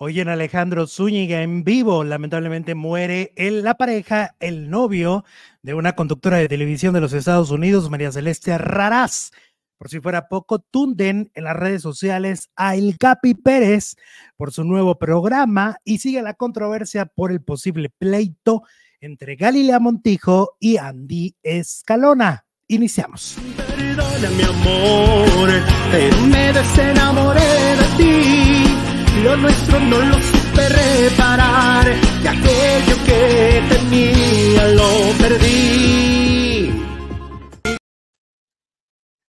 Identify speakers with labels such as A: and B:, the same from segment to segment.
A: en Alejandro Zúñiga en vivo, lamentablemente muere en la pareja, el novio de una conductora de televisión de los Estados Unidos, María Celeste Raraz. Por si fuera poco, tunden en las redes sociales a El Capi Pérez por su nuevo programa y sigue la controversia por el posible pleito entre Galilea Montijo y Andy Escalona. Iniciamos. mi amor, me desenamoré de ti nuestro no lo supe reparar y aquello que tenía lo perdí.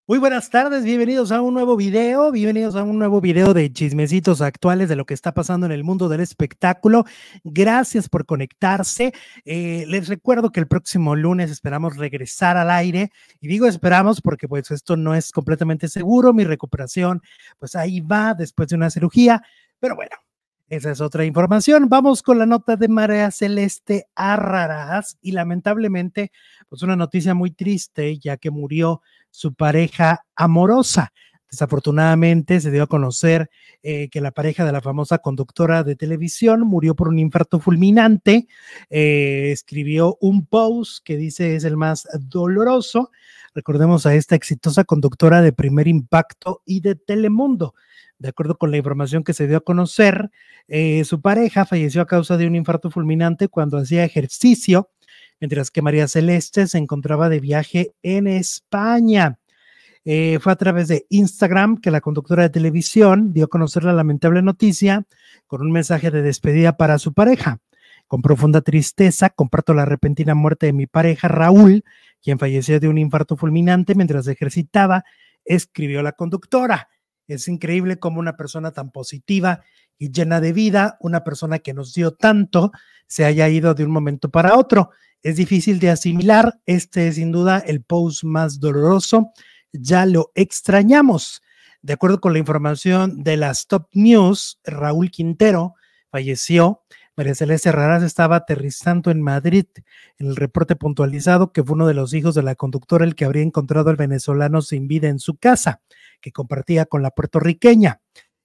A: Muy buenas tardes, bienvenidos a un nuevo video, bienvenidos a un nuevo video de chismecitos actuales de lo que está pasando en el mundo del espectáculo. Gracias por conectarse. Eh, les recuerdo que el próximo lunes esperamos regresar al aire y digo esperamos porque pues esto no es completamente seguro, mi recuperación pues ahí va después de una cirugía, pero bueno, esa es otra información. Vamos con la nota de Marea Celeste Arraraz y lamentablemente, pues una noticia muy triste, ya que murió su pareja amorosa. Desafortunadamente se dio a conocer eh, que la pareja de la famosa conductora de televisión murió por un infarto fulminante. Eh, escribió un post que dice es el más doloroso. Recordemos a esta exitosa conductora de primer impacto y de Telemundo. De acuerdo con la información que se dio a conocer, eh, su pareja falleció a causa de un infarto fulminante cuando hacía ejercicio, mientras que María Celeste se encontraba de viaje en España. Eh, fue a través de Instagram que la conductora de televisión dio a conocer la lamentable noticia con un mensaje de despedida para su pareja. Con profunda tristeza comparto la repentina muerte de mi pareja Raúl, quien falleció de un infarto fulminante mientras ejercitaba, escribió la conductora. Es increíble cómo una persona tan positiva y llena de vida, una persona que nos dio tanto, se haya ido de un momento para otro. Es difícil de asimilar. Este es sin duda el post más doloroso. Ya lo extrañamos. De acuerdo con la información de las Top News, Raúl Quintero, falleció. María Celeste Arrarás estaba aterrizando en Madrid. En el reporte puntualizado que fue uno de los hijos de la conductora el que habría encontrado al venezolano sin vida en su casa, que compartía con la puertorriqueña.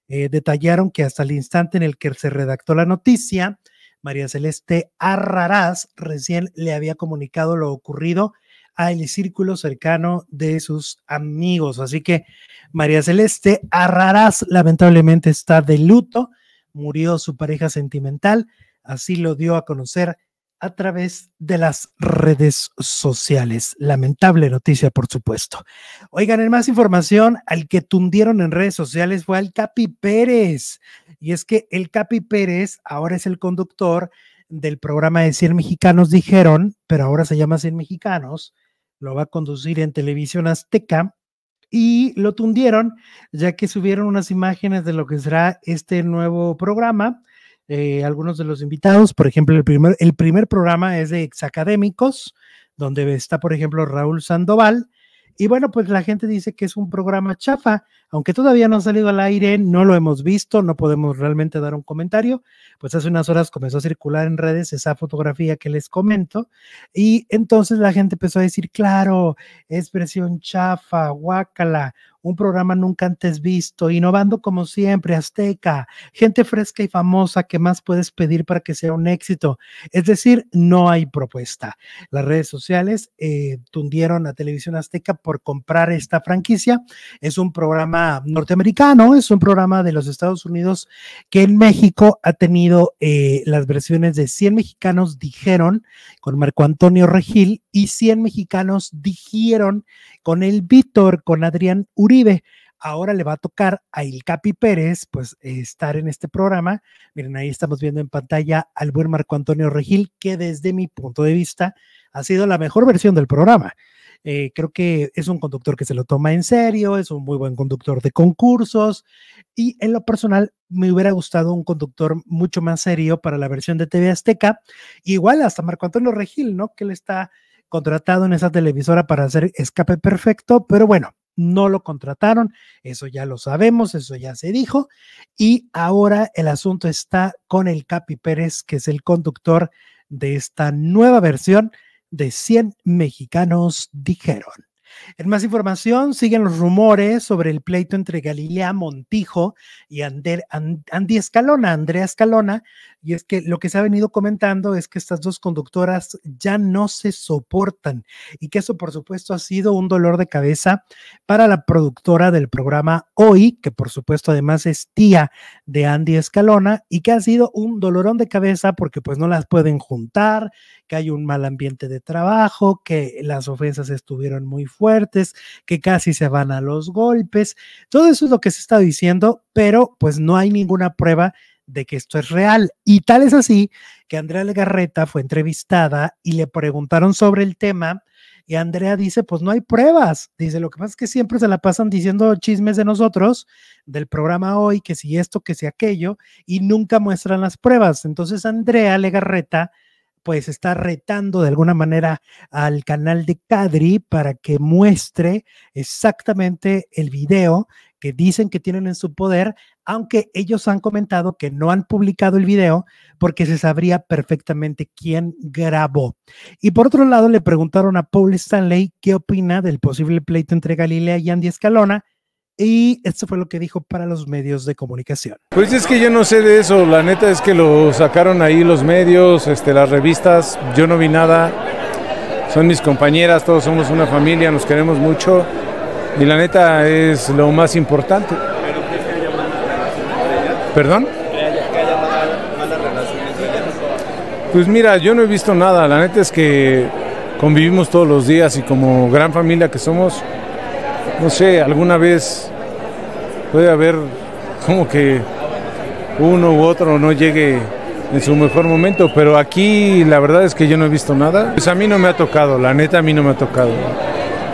A: Eh, detallaron que hasta el instante en el que se redactó la noticia, María Celeste Arraraz recién le había comunicado lo ocurrido al círculo cercano de sus amigos. Así que María Celeste Arraraz lamentablemente está de luto murió su pareja sentimental, así lo dio a conocer a través de las redes sociales. Lamentable noticia, por supuesto. Oigan, en más información, al que tundieron en redes sociales fue al Capi Pérez. Y es que el Capi Pérez ahora es el conductor del programa de 100 mexicanos, dijeron, pero ahora se llama 100 mexicanos. Lo va a conducir en televisión azteca y lo tundieron, ya que subieron unas imágenes de lo que será este nuevo programa. Eh, algunos de los invitados, por ejemplo, el primer, el primer programa es de exacadémicos, donde está, por ejemplo, Raúl Sandoval, y bueno, pues la gente dice que es un programa chafa, aunque todavía no ha salido al aire, no lo hemos visto, no podemos realmente dar un comentario. Pues hace unas horas comenzó a circular en redes esa fotografía que les comento y entonces la gente empezó a decir, claro, es versión chafa, guácala, un programa nunca antes visto, innovando como siempre, Azteca, gente fresca y famosa que más puedes pedir para que sea un éxito. Es decir, no hay propuesta. Las redes sociales eh, tundieron a Televisión Azteca por comprar esta franquicia. Es un programa norteamericano, es un programa de los Estados Unidos que en México ha tenido eh, las versiones de 100 mexicanos dijeron con Marco Antonio Regil y 100 mexicanos dijeron con el Víctor, con Adrián Uribe. Ahora le va a tocar a El Capi Pérez, pues, estar en este programa. Miren, ahí estamos viendo en pantalla al buen Marco Antonio Regil, que desde mi punto de vista ha sido la mejor versión del programa. Eh, creo que es un conductor que se lo toma en serio, es un muy buen conductor de concursos y en lo personal me hubiera gustado un conductor mucho más serio para la versión de TV Azteca. Igual hasta Marco Antonio Regil, ¿no? Que le está contratado en esa televisora para hacer escape perfecto, pero bueno, no lo contrataron, eso ya lo sabemos, eso ya se dijo, y ahora el asunto está con el Capi Pérez, que es el conductor de esta nueva versión de 100 mexicanos dijeron. En más información, siguen los rumores sobre el pleito entre Galilea Montijo y Andy Escalona, Andrea Escalona, y es que lo que se ha venido comentando es que estas dos conductoras ya no se soportan y que eso, por supuesto, ha sido un dolor de cabeza para la productora del programa Hoy, que por supuesto además es tía de Andy Escalona y que ha sido un dolorón de cabeza porque pues no las pueden juntar, que hay un mal ambiente de trabajo, que las ofensas estuvieron muy fuertes fuertes, que casi se van a los golpes. Todo eso es lo que se está diciendo, pero pues no hay ninguna prueba de que esto es real. Y tal es así que Andrea Legarreta fue entrevistada y le preguntaron sobre el tema. Y Andrea dice, pues no hay pruebas. Dice, lo que pasa es que siempre se la pasan diciendo chismes de nosotros, del programa hoy, que si esto, que si aquello, y nunca muestran las pruebas. Entonces Andrea Legarreta pues está retando de alguna manera al canal de Cadri para que muestre exactamente el video que dicen que tienen en su poder, aunque ellos han comentado que no han publicado el video porque se sabría perfectamente quién grabó. Y por otro lado, le preguntaron a Paul Stanley qué opina del posible pleito entre Galilea y Andy Escalona y esto fue lo que dijo para los medios de comunicación.
B: Pues es que yo no sé de eso, la neta es que lo sacaron ahí los medios, este, las revistas, yo no vi nada. Son mis compañeras, todos somos una familia, nos queremos mucho y la neta es lo más importante. ¿Pero ¿Perdón? Pues mira, yo no he visto nada, la neta es que convivimos todos los días y como gran familia que somos, no sé, alguna vez puede haber como que uno u otro no llegue en su mejor momento, pero aquí la verdad es que yo no he visto nada. Pues a mí no me ha tocado, la neta a mí no me ha tocado.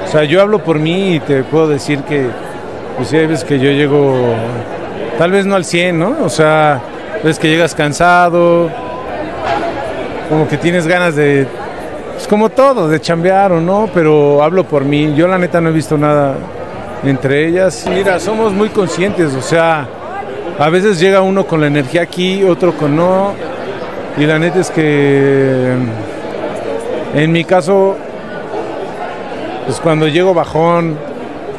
B: O sea, yo hablo por mí y te puedo decir que pues hay veces que yo llego tal vez no al 100, ¿no? O sea, ves que llegas cansado, como que tienes ganas de es como todo, de chambear o no, pero hablo por mí. Yo la neta no he visto nada entre ellas. Mira, somos muy conscientes, o sea, a veces llega uno con la energía aquí, otro con no. Y la neta es que mm, en mi caso, pues cuando llego bajón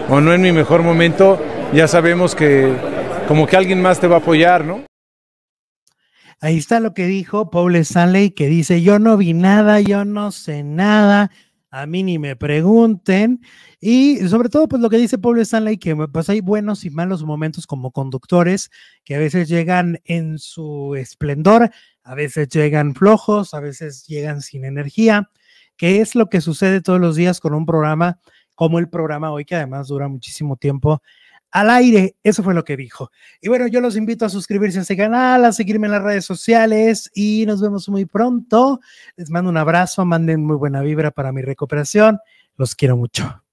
B: o no en mi mejor momento, ya sabemos que como que alguien más te va a apoyar, ¿no?
A: Ahí está lo que dijo Paul Stanley, que dice, yo no vi nada, yo no sé nada, a mí ni me pregunten. Y sobre todo, pues lo que dice Paul Stanley, que pues hay buenos y malos momentos como conductores, que a veces llegan en su esplendor, a veces llegan flojos, a veces llegan sin energía, que es lo que sucede todos los días con un programa como el programa hoy, que además dura muchísimo tiempo al aire. Eso fue lo que dijo. Y bueno, yo los invito a suscribirse a este canal, a seguirme en las redes sociales y nos vemos muy pronto. Les mando un abrazo, manden muy buena vibra para mi recuperación. Los quiero mucho.